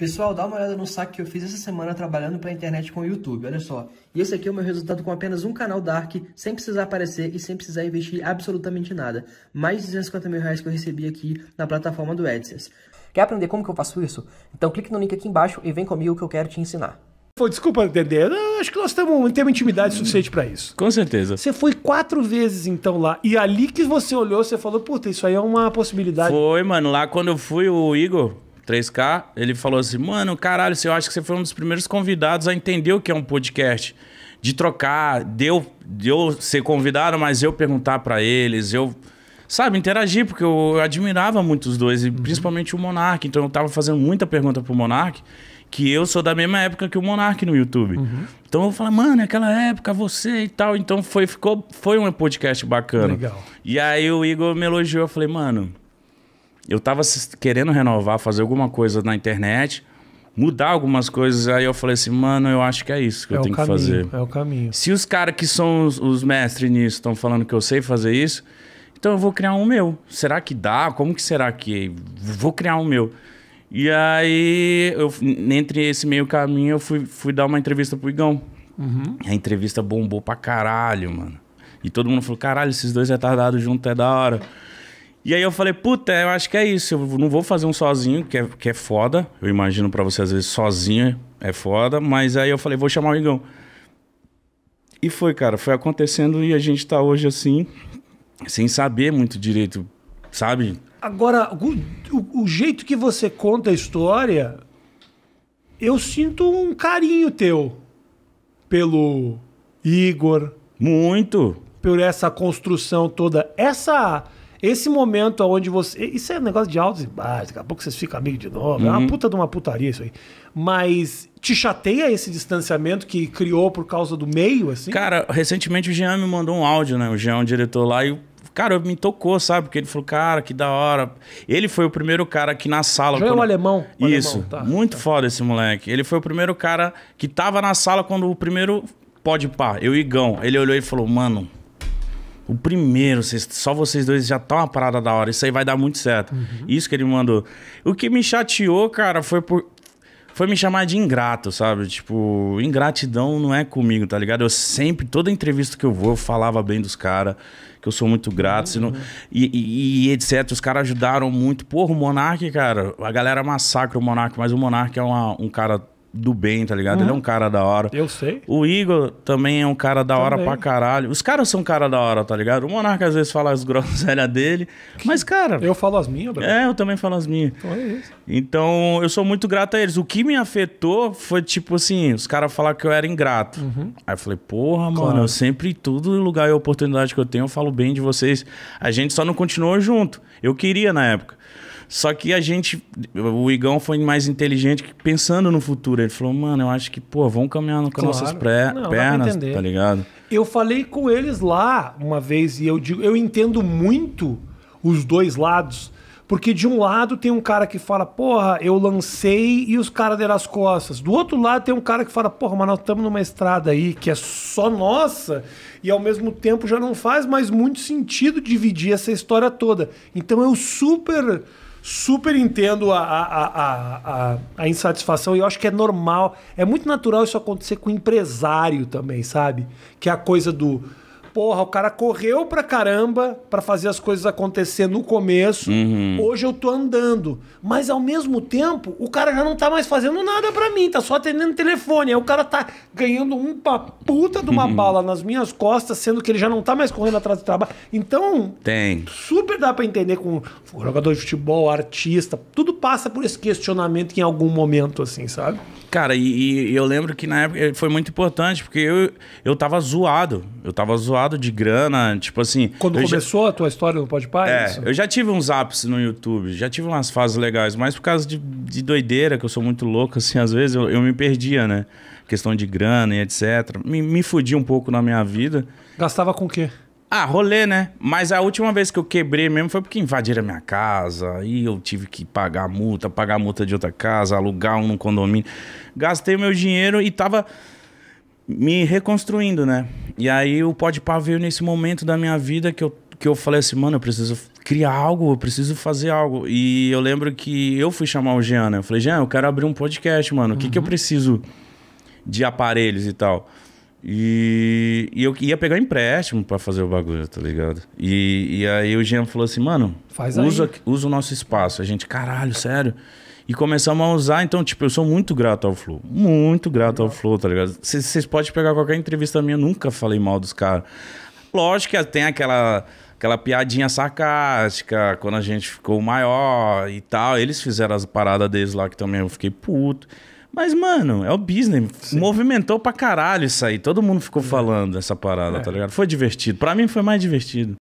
Pessoal, dá uma olhada no saque que eu fiz essa semana trabalhando para a internet com o YouTube, olha só. E esse aqui é o meu resultado com apenas um canal Dark, sem precisar aparecer e sem precisar investir absolutamente nada. Mais de 250 mil reais que eu recebi aqui na plataforma do AdSense. Quer aprender como que eu faço isso? Então clique no link aqui embaixo e vem comigo que eu quero te ensinar. Pô, desculpa, Dedê, acho que nós temos, temos intimidade suficiente para isso. Com certeza. Você foi quatro vezes, então, lá. E ali que você olhou, você falou, puta, isso aí é uma possibilidade. Foi, mano. Lá quando eu fui, o Igor... 3K, ele falou assim: Mano, caralho, eu acho que você foi um dos primeiros convidados a entender o que é um podcast. De trocar, deu, deu ser convidado, mas eu perguntar para eles, eu, sabe, interagir, porque eu admirava muito os dois, e uhum. principalmente o Monark. Então eu tava fazendo muita pergunta pro Monark, que eu sou da mesma época que o Monark no YouTube. Uhum. Então eu falo, mano, aquela época, você e tal. Então foi, ficou, foi um podcast bacana. Legal. E aí o Igor me elogiou, eu falei, mano eu estava querendo renovar, fazer alguma coisa na internet, mudar algumas coisas. Aí eu falei assim, mano, eu acho que é isso que é eu tenho caminho, que fazer. É o caminho. Se os caras que são os, os mestres nisso estão falando que eu sei fazer isso, então eu vou criar um meu. Será que dá? Como que será que. Vou criar um meu. E aí, eu, entre esse meio caminho, eu fui, fui dar uma entrevista pro Igão. Uhum. A entrevista bombou pra caralho, mano. E todo mundo falou: caralho, esses dois retardados juntos é da hora. E aí eu falei, puta, eu acho que é isso. Eu não vou fazer um sozinho, que é, que é foda. Eu imagino para você, às vezes, sozinho é foda. Mas aí eu falei, vou chamar o Igão. E foi, cara, foi acontecendo e a gente tá hoje assim, sem saber muito direito, sabe? Agora, o, o jeito que você conta a história, eu sinto um carinho teu pelo Igor. Muito. Por essa construção toda. Essa esse momento onde você. Isso é um negócio de altos e baixos, daqui a pouco vocês ficam amigos de novo. Uhum. É uma uhum. puta de uma putaria isso aí. Mas te chateia esse distanciamento que criou por causa do meio, assim? Cara, recentemente o Jean me mandou um áudio, né? O Jean, o é diretor lá, e cara, me tocou, sabe? Porque ele falou, cara, que da hora. Ele foi o primeiro cara que na sala. Já é quando... é um alemão. Isso. Alemão, tá, tá, muito tá. foda esse moleque. Ele foi o primeiro cara que tava na sala quando o primeiro pode pá, eu e Igão. Ele olhou e falou, mano o primeiro, vocês, só vocês dois já tá uma parada da hora, isso aí vai dar muito certo. Uhum. Isso que ele mandou. O que me chateou, cara, foi por. Foi me chamar de ingrato, sabe? Tipo, ingratidão não é comigo, tá ligado? Eu sempre, toda entrevista que eu vou, eu falava bem dos caras, que eu sou muito grato, uhum. não, e, e, e, etc. Os caras ajudaram muito. Porra, o Monark, cara, a galera massacra o Monark, mas o Monark é uma, um cara do bem, tá ligado? Uhum. Ele é uhum. um cara da hora. Eu sei. O Igor também é um cara da também. hora pra caralho. Os caras são cara da hora, tá ligado? O Monarca às vezes fala as groselhas dele, mas cara... Eu falo as minhas, bro. É, eu também falo as minhas. Então é isso. Então eu sou muito grato a eles. O que me afetou foi tipo assim, os caras falaram que eu era ingrato. Uhum. Aí eu falei, porra, mano, claro. eu sempre, todo lugar e oportunidade que eu tenho, eu falo bem de vocês. A gente só não continuou junto. Eu queria na época. Só que a gente, o Igão foi mais inteligente pensando no futuro. Ele falou, mano, eu acho que, pô, vamos caminhar com claro. nossas pré Não, pernas, tá ligado? Eu falei com eles lá uma vez e eu digo, eu entendo muito os dois lados. Porque de um lado tem um cara que fala, porra, eu lancei e os caras deram as costas. Do outro lado tem um cara que fala, porra, mas nós estamos numa estrada aí que é só nossa e ao mesmo tempo já não faz mais muito sentido dividir essa história toda. Então eu super super entendo a, a, a, a, insatisfação e eu acho que é normal. É muito natural isso acontecer com empresário também, sabe? Que é a coisa do Porra, o cara correu pra caramba pra fazer as coisas acontecer no começo. Uhum. Hoje eu tô andando. Mas ao mesmo tempo, o cara já não tá mais fazendo nada pra mim, tá só atendendo telefone. Aí o cara tá ganhando uma puta de uma uhum. bala nas minhas costas, sendo que ele já não tá mais correndo atrás do trabalho. Então, tem. Super dá pra entender com jogador de futebol, artista, tudo passa por esse questionamento em algum momento, assim, sabe? Cara, e, e, eu lembro que na época eh, foi muito importante, porque eu, eu tava zoado. Eu tava zoado de grana, tipo assim. Quando começou já... a tua história no Pai? É, é, isso? eu já tive uns ápices no YouTube, já tive umas fases legais, mas por causa de, de doideira, que eu sou muito louco, assim, às vezes eu, eu me perdia, né? Questão de grana e etc. Me, me fudi um pouco na minha vida. Gastava com o quê? Ah, rolê, né? Mas a última vez que eu quebrei mesmo foi porque invadiram a minha casa e eu tive que pagar multa, pagar multa de outra casa, alugar um no condomínio. Gastei meu dinheiro e tava me reconstruindo, né? E aí o Pode veio nesse momento da minha vida que eu, que eu falei assim, mano, eu preciso criar algo, eu preciso fazer algo. E eu lembro que eu fui chamar o Jean, né? Eu falei, Jean, eu quero abrir um podcast, mano. O uhum. que, que eu uhum. preciso de aparelhos e tal? E, e eu ia pegar empréstimo para fazer o bagulho, tá ligado? E, e aí o Jean falou assim, mano, Faz usa, usa o nosso espaço. A gente, caralho, sério. E começamos a usar, então, tipo, eu sou muito grato ao Flow. Muito grato ao Flow, tá ligado? Vocês podem pegar qualquer entrevista minha, eu nunca falei mal dos caras. Lógico que tem aquela aquela piadinha sarcástica, quando a gente ficou maior e tal. Eles fizeram as paradas deles lá que também eu fiquei puto. Mas, mano, é o business. Sim. Movimentou pra caralho isso aí. Todo mundo ficou é. falando essa parada, tá é. tá ligado? Foi divertido. Pra mim foi mais divertido.